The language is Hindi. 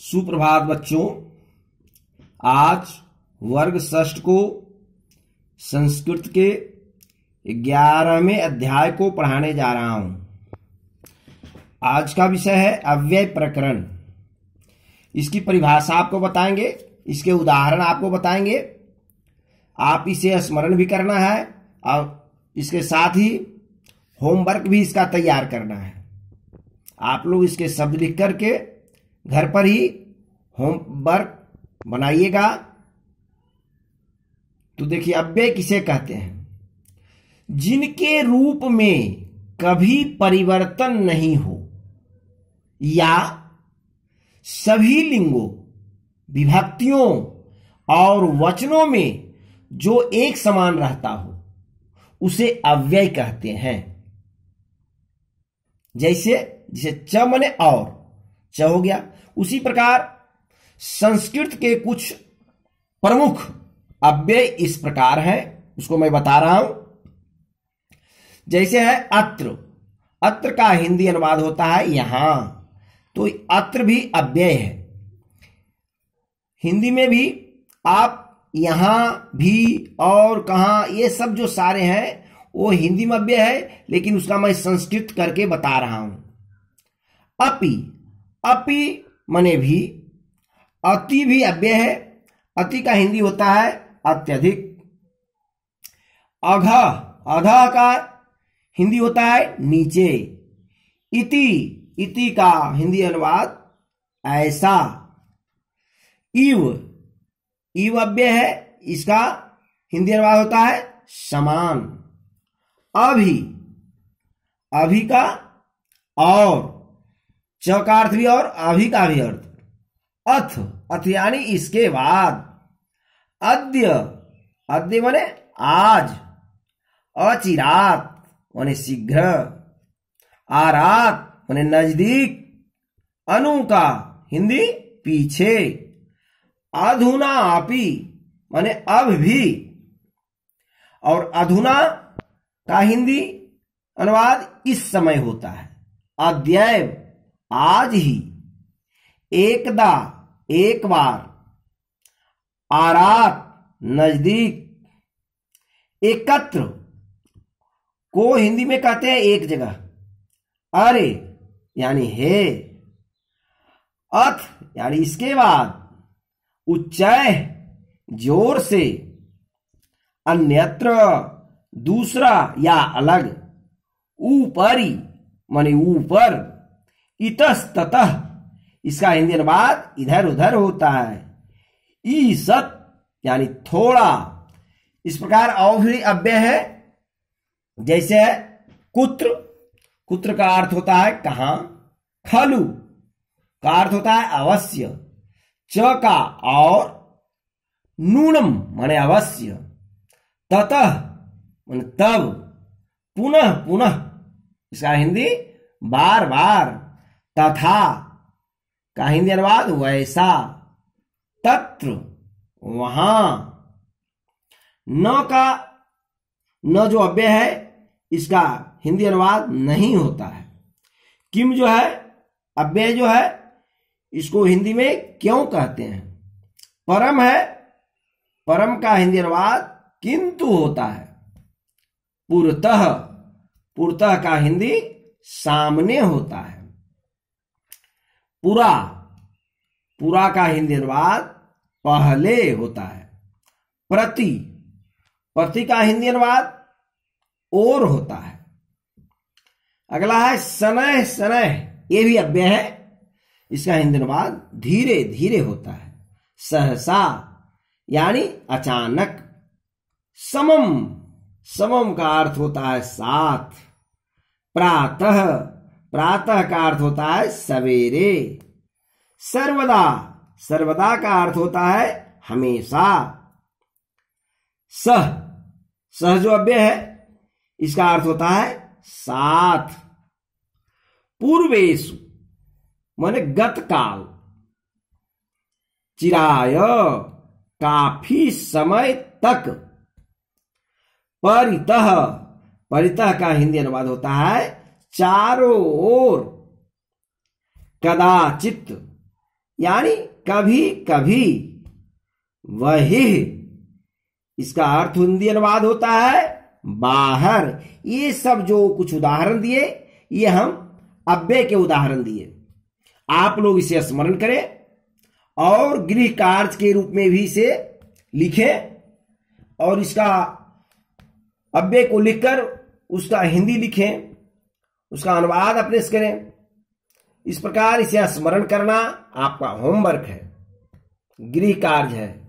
सुप्रभात बच्चों आज वर्ग षष्ठ को संस्कृत के ग्यारहवें अध्याय को पढ़ाने जा रहा हूं आज का विषय है अव्यय प्रकरण इसकी परिभाषा आपको बताएंगे इसके उदाहरण आपको बताएंगे आप इसे स्मरण भी करना है और इसके साथ ही होमवर्क भी इसका तैयार करना है आप लोग इसके शब्द लिख करके घर पर ही होमवर्क बनाइएगा तो देखिए अव्यय किसे कहते हैं जिनके रूप में कभी परिवर्तन नहीं हो या सभी लिंगों विभक्तियों और वचनों में जो एक समान रहता हो उसे अव्यय कहते हैं जैसे जैसे च मने और च हो गया उसी प्रकार संस्कृत के कुछ प्रमुख अव्यय इस प्रकार हैं उसको मैं बता रहा हूं जैसे है अत्र अत्र का हिंदी अनुवाद होता है यहां तो अत्र भी अव्यय है हिंदी में भी आप यहां भी और कहा ये सब जो सारे हैं वो हिंदी में अव्यय है लेकिन उसका मैं संस्कृत करके बता रहा हूं अपि अपि मने भी अति भी अव्यय है अति का हिंदी होता है अत्यधिक अघ अधा का हिंदी होता है नीचे इति इति का हिंदी अनुवाद ऐसा इव इव अव्यय है इसका हिंदी अनुवाद होता है समान अभी अभी का और च का अर्थ भी और अभी का भी अर्थ अथ अथ यानी इसके बाद अद्य अद्य मने आज अचिरात मने शीघ्र आरात मने नजदीक अनु का हिंदी पीछे अधुना आपी मने अब भी और अधुना का हिंदी अनुवाद इस समय होता है अद्यव आज ही एकदा एक बार आरात नजदीक एकत्र को हिंदी में कहते हैं एक जगह अरे यानी हे अथ यानी इसके बाद उच्च जोर से अन्यत्र दूसरा या अलग ऊपरी मानी ऊपर इतस्तत इसका हिंदी अनुवाद इधर उधर होता है ई सत यानी थोड़ा इस प्रकार और भी अव्यय है जैसे कुत्र कुत्र का अर्थ होता है कहा खलु का अर्थ होता है अवश्य च का और नूनम माने अवश्य ततः मान तब पुनः पुनः इसका हिंदी बार बार तथा का हिंदी अनुवाद वैसा तत्र वहां न का न जो अव्यय है इसका हिंदी अनुवाद नहीं होता है किम जो है अव्यय जो है इसको हिंदी में क्यों कहते हैं परम है परम का हिंदी अनुवाद किंतु होता है पूर्तः पूर्तः का हिंदी सामने होता है पूरा पूरा का हिंदी अनुवाद पहले होता है प्रति प्रति का हिंदी अनुवाद और होता है अगला है सनह सनह ये भी अव्यय है इसका हिंदी अनुवाद धीरे धीरे होता है सहसा यानी अचानक समम समम का अर्थ होता है साथ प्रातः प्रातः का अर्थ होता है सवेरे सर्वदा सर्वदा का अर्थ होता है हमेशा सह सह जो अव्य है इसका अर्थ होता है साथ पूर्वेशु गत काल चिराय काफी समय तक परितह परितह का हिंदी अनुवाद होता है चारों ओर कदाचित यानी कभी कभी वही इसका अर्थ हिंदी अनुवाद होता है बाहर ये सब जो कुछ उदाहरण दिए ये हम अब्बे के उदाहरण दिए आप लोग इसे स्मरण करें और गृह कार्य के रूप में भी इसे लिखें और इसका अब्बे को लिखकर उसका हिंदी लिखें उसका अनुवाद अपने से करें इस प्रकार इसे स्मरण करना आपका होमवर्क है गृह कार्य है